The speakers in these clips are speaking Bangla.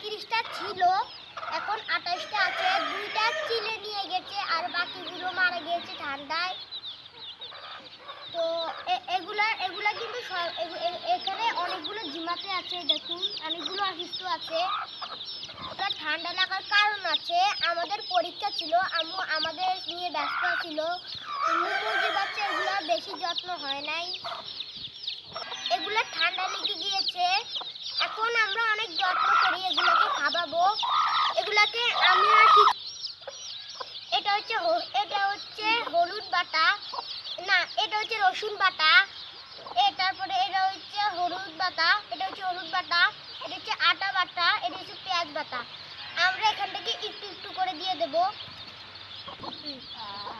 একত্রিশটা ছিল এখন আঠাশটা আছে দুইটা চিলে নিয়ে গেছে আর বাকিগুলো মারা গিয়েছে ঠান্ডায় তো এগুলা এগুলা কিন্তু এখানে অনেকগুলো জিমাতে আছে দেখুন অনেকগুলো অসুস্থ আছে ওটা ঠান্ডা লাগার কারণ আছে আমাদের পরীক্ষা ছিল আম্মু আমাদের নিয়ে ব্যস্ত ছিল মুরগির বাচ্চা এগুলো বেশি যত্ন হয় নাই এগুলো ঠান্ডা লেগে এটা হচ্ছে হলুদ বাটা না এটা হচ্ছে রসুন বাটা এ তারপরে এটা হচ্ছে হলুদ বাটা এটা হচ্ছে হলুদ বাটা এটা হচ্ছে আটা বাটা এটা হচ্ছে পেঁয়াজ বাটা আমরা এখান থেকে একটু একটু করে দিয়ে দেব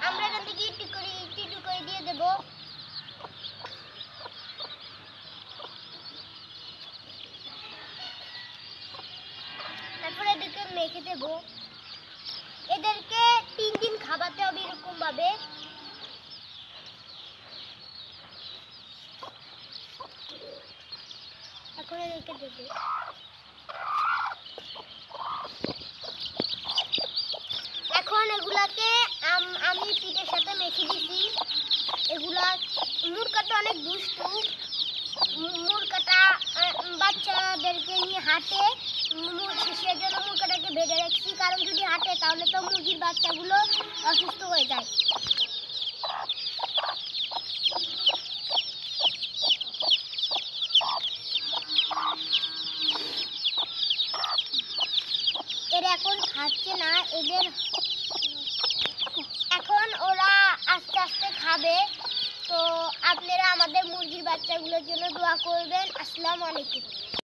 আমরা এখান থেকে একটু করে একটু একটু করে দিয়ে দেব তারপরে এদিকে মেখে দেবো babe. এখন রেখে দেবে এখন এগুলাকে আমি পিঠের সাথে মেখে দিছি এগুলা মুরকাটা অনেক দুষ্টু মুরকাটা বাচ্চাদেরকে নিয়ে হাঁটে সেজন্য মুরকাটাকে ভেজে রাখছি কারণ যদি হাঁটে তাহলে তো মুরগির বাচ্চাগুলো অসুস্থ হয়ে যায় এরা এখন খাচ্ছে না এদের এখন ওরা আস্তে আস্তে খাবে তো আপনারা আমাদের মুরগির বাচ্চাগুলোর জন্য দোয়া করবেন আসসালামু আলাইকুম